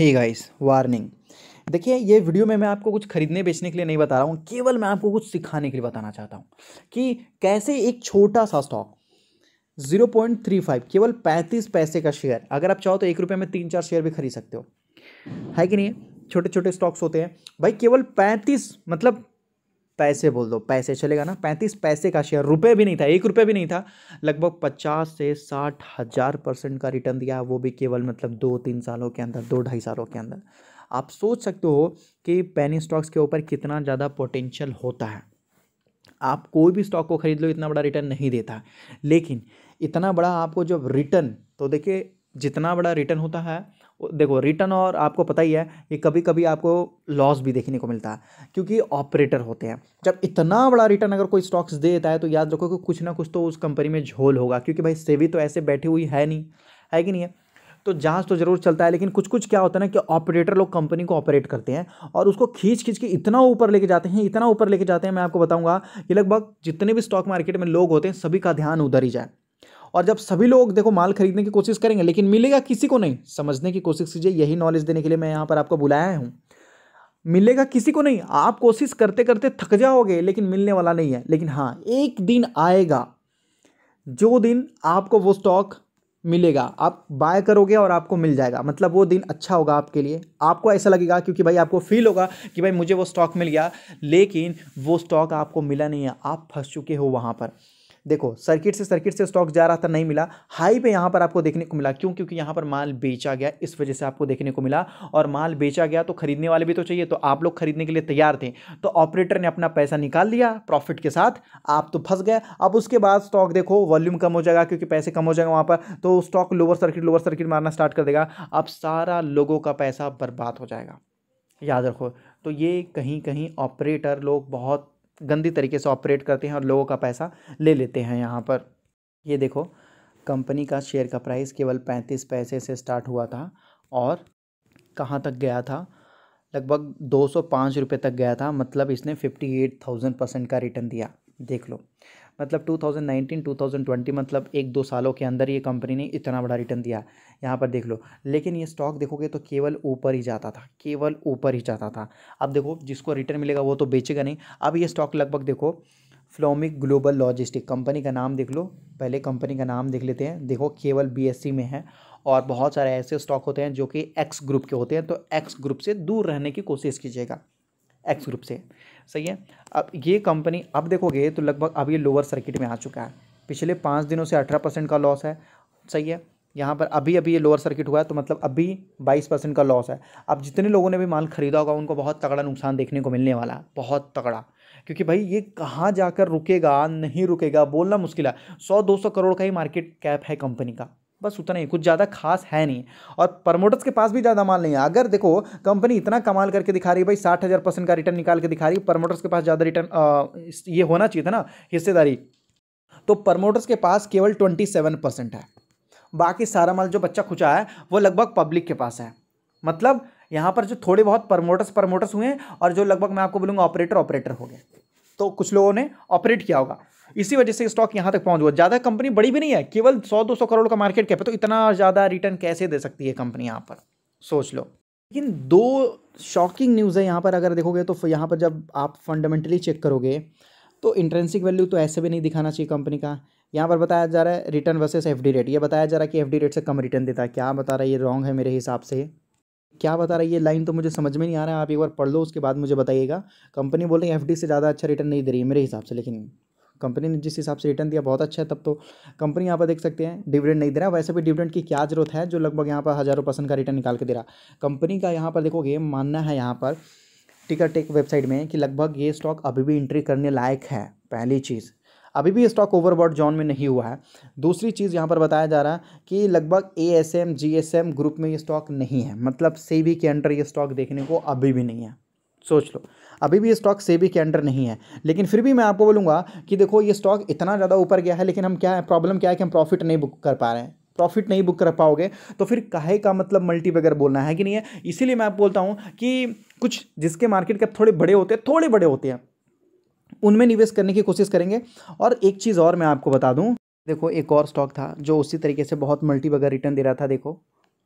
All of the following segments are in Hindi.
हे गाइस वार्निंग देखिए ये वीडियो में मैं आपको कुछ खरीदने बेचने के लिए नहीं बता रहा हूँ केवल मैं आपको कुछ सिखाने के लिए बताना चाहता हूँ कि कैसे एक छोटा सा स्टॉक 0.35 केवल 35 पैसे का शेयर अगर आप चाहो तो एक रुपये में तीन चार शेयर भी खरीद सकते हो है कि नहीं छोटे छोटे स्टॉक्स होते हैं भाई केवल पैंतीस मतलब पैसे बोल दो पैसे चलेगा ना पैंतीस पैसे का शेयर रुपए भी नहीं था एक रुपये भी नहीं था लगभग पचास से साठ हज़ार परसेंट का रिटर्न दिया वो भी केवल मतलब दो तीन सालों के अंदर दो ढाई सालों के अंदर आप सोच सकते हो कि पेनी स्टॉक्स के ऊपर कितना ज़्यादा पोटेंशियल होता है आप कोई भी स्टॉक को खरीद लो इतना बड़ा रिटर्न नहीं देता लेकिन इतना बड़ा आपको जब रिटर्न तो देखिए जितना बड़ा रिटर्न होता है देखो रिटर्न और आपको पता ही है ये कभी कभी आपको लॉस भी देखने को मिलता है क्योंकि ऑपरेटर होते हैं जब इतना बड़ा रिटर्न अगर कोई स्टॉक्स दे देता है तो याद रखो कि कुछ ना कुछ तो उस कंपनी में झोल होगा क्योंकि भाई सेवी तो ऐसे बैठी हुई है नहीं है कि नहीं है तो जाँच तो जरूर चलता है लेकिन कुछ कुछ क्या होता है ना कि ऑपरेटर लोग कंपनी को ऑपरेट करते हैं और उसको खींच खींच के इतना ऊपर लेके जाते हैं इतना ऊपर लेके जाते हैं मैं आपको बताऊंगा कि लगभग जितने भी स्टॉक मार्केट में लोग होते हैं सभी का ध्यान उधर ही जाए और जब सभी लोग देखो माल खरीदने की कोशिश करेंगे लेकिन मिलेगा किसी को नहीं समझने की कोशिश कीजिए यही नॉलेज देने के लिए मैं यहाँ पर आपको बुलाया हूँ मिलेगा किसी को नहीं आप कोशिश करते करते थक जाओगे लेकिन मिलने वाला नहीं है लेकिन हाँ एक दिन आएगा जो दिन आपको वो स्टॉक मिलेगा आप बाय करोगे और आपको मिल जाएगा मतलब वो दिन अच्छा होगा आपके लिए आपको ऐसा लगेगा क्योंकि भाई आपको फील होगा कि भाई मुझे वो स्टॉक मिल गया लेकिन वो स्टॉक आपको मिला नहीं है आप फंस चुके हो वहाँ पर देखो सर्किट से सर्किट से स्टॉक जा रहा था नहीं मिला हाई पे यहाँ पर आपको देखने को मिला क्यों क्योंकि यहाँ पर माल बेचा गया इस वजह से आपको देखने को मिला और माल बेचा गया तो खरीदने वाले भी तो चाहिए तो आप लोग खरीदने के लिए तैयार थे तो ऑपरेटर ने अपना पैसा निकाल लिया प्रॉफिट के साथ आप तो फंस गए अब उसके बाद स्टॉक देखो वॉल्यूम कम हो जाएगा क्योंकि पैसे कम हो जाएगा वहाँ पर तो stock lower circuit lower circuit मारना स्टार्ट कर देगा अब सारा लोगों का पैसा बर्बाद हो जाएगा याद रखो तो ये कहीं कहीं ऑपरेटर लोग बहुत गंदी तरीके से ऑपरेट करते हैं और लोगों का पैसा ले लेते हैं यहाँ पर ये देखो कंपनी का शेयर का प्राइस केवल पैंतीस पैसे से स्टार्ट हुआ था और कहाँ तक गया था लगभग दो सौ पाँच रुपये तक गया था मतलब इसने फिफ्टी एट थाउजेंड परसेंट का रिटर्न दिया देख लो मतलब 2019 2020 मतलब एक दो सालों के अंदर ये कंपनी ने इतना बड़ा रिटर्न दिया यहाँ पर देख लो लेकिन ये स्टॉक देखोगे तो केवल ऊपर ही जाता था केवल ऊपर ही जाता था अब देखो जिसको रिटर्न मिलेगा वो तो बेचेगा नहीं अब ये स्टॉक लगभग देखो फ्लोमिक ग्लोबल लॉजिस्टिक कंपनी का नाम देख लो पहले कंपनी का नाम देख लेते हैं देखो केवल बी में है और बहुत सारे ऐसे स्टॉक होते हैं जो कि एक्स ग्रुप के होते हैं तो एक्स ग्रुप से दूर रहने की कोशिश कीजिएगा एक्स ग्रुप से सही है अब ये कंपनी अब देखोगे तो लगभग अब ये लोअर सर्किट में आ चुका है पिछले पाँच दिनों से अठारह परसेंट का लॉस है सही है यहाँ पर अभी अभी ये लोअर सर्किट हुआ है तो मतलब अभी बाईस परसेंट का लॉस है अब जितने लोगों ने भी माल खरीदा होगा उनको बहुत तगड़ा नुकसान देखने को मिलने वाला है बहुत तगड़ा क्योंकि भाई ये कहाँ जाकर रुकेगा नहीं रुकेगा बोलना मुश्किल है सौ दो सौ करोड़ का ही मार्केट कैप है कंपनी का बस उतना ही कुछ ज़्यादा खास है नहीं और प्रमोटर्स के पास भी ज़्यादा माल नहीं है अगर देखो कंपनी इतना कमाल करके दिखा रही है भाई साठ हज़ार परसेंट का रिटर्न निकाल के दिखा रही है प्रमोटर्स के पास ज़्यादा रिटर्न ये होना चाहिए था ना हिस्सेदारी तो प्रमोटर्स के पास केवल ट्वेंटी सेवन परसेंट है बाकी सारा माल जो बच्चा खुचा है वो लगभग पब्लिक के पास है मतलब यहाँ पर जो थोड़े बहुत प्रमोटर्स प्रमोटर्स हुए हैं और जो लगभग मैं आपको बोलूँगा ऑपरेटर ऑपरेटर हो गए तो कुछ लोगों ने ऑपरेट किया होगा इसी वजह से स्टॉक यहाँ तक पहुंच हुआ ज़्यादा कंपनी बड़ी भी नहीं है केवल सौ दो सौ करोड़ का मार्केट कैप है तो इतना ज़्यादा रिटर्न कैसे दे सकती है कंपनी यहाँ पर सोच लो लेकिन दो शॉकिंग न्यूज़ है यहाँ पर अगर देखोगे तो यहाँ पर जब आप फंडामेंटली चेक करोगे तो इंट्रेंसिक वैल्यू तो ऐसे भी नहीं दिखाना चाहिए कंपनी का यहाँ पर बताया जा रहा है रिटर्न वर्सेस एफ रेट ये बताया जा रहा है कि एफ रेट से कम रिटर्न देता है क्या बता रहा है ये रॉन्ग है मेरे हिसाब से क्या बता रहा है ये लाइन तो मुझे समझ में नहीं आ रहा है आप एक बार पढ़ लो उसके बाद मुझे बताइएगा कंपनी बोल रही है एफ से ज़्यादा अच्छा रिटर्न नहीं दे रही है मेरे हिसाब से लेकिन कंपनी ने जिस हिसाब से रिटर्न दिया बहुत अच्छा है तब तो कंपनी यहाँ पर देख सकते हैं डिविडेंड नहीं दे रहा वैसे भी डिविडेंड की क्या जरूरत है जो लगभग यहाँ पर हज़ारों परसेंट का रिटर्न निकाल के दे रहा कंपनी का यहाँ पर देखोगे मानना है यहाँ पर टिकर टेक वेबसाइट में कि लगभग ये स्टॉक अभी भी एंट्री करने लायक है पहली चीज़ अभी भी ये स्टॉक ओवरबॉड जॉन में नहीं हुआ है दूसरी चीज़ यहाँ पर बताया जा रहा है कि लगभग A S M G S M group में ये स्टॉक नहीं है मतलब सेबी के अंडर ये स्टॉक देखने को अभी भी नहीं है सोच लो अभी भी ये स्टॉक सेबी के अंडर नहीं है लेकिन फिर भी मैं आपको बोलूँगा कि देखो ये स्टॉक इतना ज़्यादा ऊपर गया है लेकिन हम क्या है प्रॉब्लम क्या है कि हम प्रॉफिट नहीं बुक कर पा रहे हैं प्रॉफिट नहीं बुक कर पाओगे तो फिर काहे का मतलब मल्टी वगैरह बोलना है कि नहीं है इसीलिए मैं आप बोलता हूँ कि कुछ जिसके मार्केट कैप थोड़े बड़े होते हैं थोड़े बड़े होते हैं उनमें निवेश करने की कोशिश करेंगे और एक चीज़ और मैं आपको बता दूँ देखो एक और स्टॉक था जो उसी तरीके से बहुत मल्टी वगैरह रिटर्न दे रहा था देखो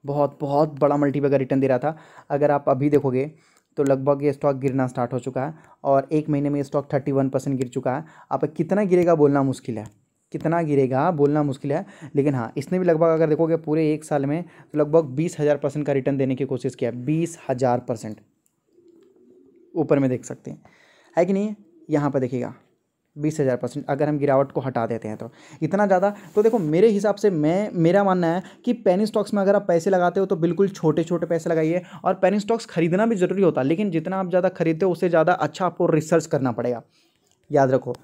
बहुत बहुत बड़ा मल्टी वगैरह रिटर्न दे रहा था अगर आप अभी देखोगे तो लगभग ये स्टॉक गिरना स्टार्ट हो चुका है और एक महीने में ये स्टॉक थर्टी वन परसेंट गिर चुका है आप कितना गिरेगा बोलना मुश्किल है कितना गिरेगा बोलना मुश्किल है लेकिन हाँ इसने भी लगभग अगर देखोगे पूरे एक साल में तो लगभग बीस हज़ार परसेंट का रिटर्न देने की कोशिश किया बीस हज़ार परसेंट ऊपर में देख सकते हैं है कि नहीं यहाँ पर देखिएगा बीस हज़ार परसेंट अगर हम गिरावट को हटा देते हैं तो इतना ज़्यादा तो देखो मेरे हिसाब से मैं मेरा मानना है कि पेनी स्टॉक्स में अगर आप पैसे लगाते हो तो बिल्कुल छोटे छोटे पैसे लगाइए और पेनी स्टॉक्स खरीदना भी ज़रूरी होता है लेकिन जितना आप ज़्यादा खरीदते हो उससे ज़्यादा अच्छा आपको रिसर्च करना पड़ेगा याद रखो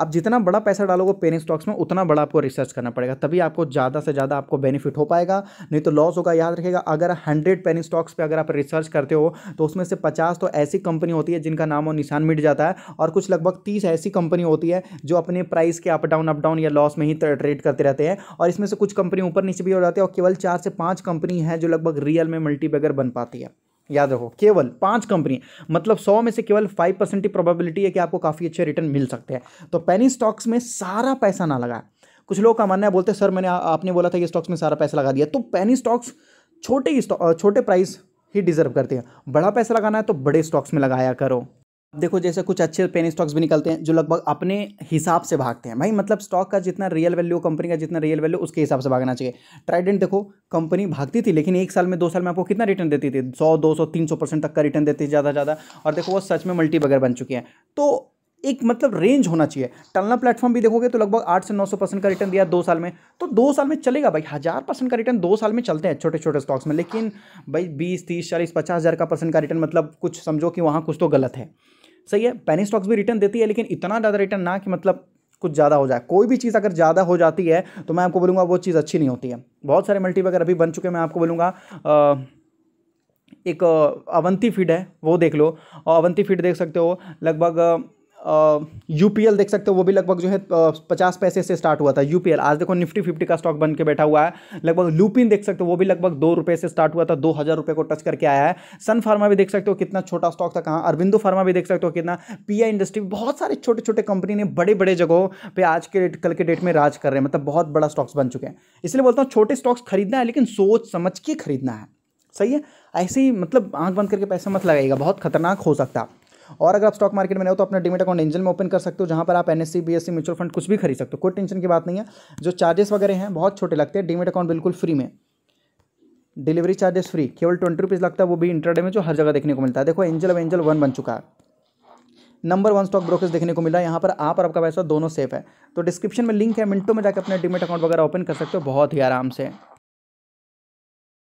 आप जितना बड़ा पैसा डालोगे पेनी स्टॉक्स में उतना बड़ा आपको रिसर्च करना पड़ेगा तभी आपको ज़्यादा से ज़्यादा आपको बेनिफिट हो पाएगा नहीं तो लॉस होगा याद रखेगा अगर हंड्रेड पेनी स्टॉक्स पर अगर आप रिसर्च करते हो तो उसमें से पचास तो ऐसी कंपनी होती है जिनका नाम और निशान मिट जाता है और कुछ लगभग तीस ऐसी कंपनी होती है जो अपने प्राइस के अप डाउन अप डाउन या लॉस में ही ट्रेड करते रहते हैं और इसमें से कुछ कंपनी ऊपर नीचे भी हो जाती है और केवल चार से पाँच कंपनी है जो लगभग रियल में मल्टीबैगर बन पाती है याद रखो केवल पांच कंपनी मतलब सौ में से केवल फाइव परसेंट की प्रोबेबिलिटी है कि आपको काफ़ी अच्छे रिटर्न मिल सकते हैं तो पेनी स्टॉक्स में सारा पैसा ना लगाए कुछ लोग का मानना है बोलते सर मैंने आपने बोला था कि स्टॉक्स में सारा पैसा लगा दिया तो पेनी स्टॉक्स छोटे ही छोटे प्राइस ही डिजर्व करते हैं बड़ा पैसा लगाना है तो बड़े स्टॉक्स में लगाया करो देखो जैसे कुछ अच्छे पेन स्टॉक्स भी निकलते हैं जो लगभग अपने हिसाब से भागते हैं भाई मतलब स्टॉक का जितना रियल वैल्यू कंपनी का जितना रियल वैल्यू उसके हिसाब से भागना चाहिए ट्राइडेंट देखो कंपनी भागती थी लेकिन एक साल में दो साल में आपको कितना रिटर्न देती थी सौ दो सौ तीन सौ परसेंट तक का रिटर्न देती थी ज़्यादा ज़्यादा और देखो वो सच में मल्टी बगर बन चुके हैं तो एक मतलब रेंज होना चाहिए टलना प्लेटफॉर्म भी देखोगे तो लगभग आठ से नौ सौ परसेंट का रिटर्न दिया दो साल में तो दो साल में चलेगा भाई हज़ार परसेंट का रिटर्न दो साल में चलते हैं छोटे छोटे स्टॉक्स में लेकिन भाई बीस तीस चालीस पचास हज़ार का परसेंट का रिटर्न मतलब कुछ समझो कि वहाँ कुछ तो गलत है सही है पेनी स्टॉक्स भी रिटर्न देती है लेकिन इतना ज़्यादा रिटर्न ना कि मतलब कुछ ज़्यादा हो जाए कोई भी चीज़ अगर ज़्यादा हो जाती है तो मैं आपको बोलूँगा वो चीज़ अच्छी नहीं होती है बहुत सारे मल्टी अगर अभी बन चुके हैं मैं आपको बोलूँगा एक अवंती फीड है वो देख लो और अवंती फीड देख सकते हो लगभग यू पी एल देख सकते हो वो भी लगभग जो है पचास पैसे से स्टार्ट हुआ था यू पी एल आज देखो निफ्टी फिफ्टी का स्टॉक बन के बैठा हुआ है लगभग लूपिन देख सकते हो वो भी लगभग दो रुपये से स्टार्ट हुआ था दो हज़ार रुपये को टच करके आया है सन फार्मा भी देख सकते हो कितना छोटा स्टॉक था कहाँ अरविंदो फार्मा भी देख सकते हो कितना पी आई इंडस्ट्री बहुत सारे छोटे छोटे कंपनी ने बड़े बड़े जगहों पर आज के कल के डेट में राज कर रहे हैं मतलब बहुत बड़ा स्टॉक्स बन चुके हैं इसलिए बोलता हूँ छोटे स्टॉक्स खरीदना है लेकिन सोच समझ के खरीदना है सही है ऐसे ही मतलब आंख बंद करके पैसा मत लगाइएगा बहुत खतरनाक हो सकता है और अगर आप स्टॉक मार्केट में नहीं हो तो अपना डिमिट अकाउंट एंजल में ओपन कर सकते हो जहाँ पर आप एन एस म्यूचुअल फंड कुछ भी खरीद सकते हो कोई टेंशन की बात नहीं है जो चार्जेस वगैरह हैं बहुत छोटे लगते हैं डिमिट अकाउंट बिल्कुल फ्री में डिलीवरी चार्जेस फ्री केवल ट्वेंटी रुपीज़ लगता है वो भी इंटरडे में जो हर जगह देखने को मिलता है देखो एंजल अब एंजल वन बन चुका है नंबर वन स्टॉक ब्रोकर्स देखने को मिला यहाँ पर आप और आपका पैसा दोनों सेफ है तो डिस्क्रिप्शन में लिंक है मिनटों में जाकर अपने डिमेट अकाउंट वगैरह ओपन कर सकते हो बहुत ही आराम से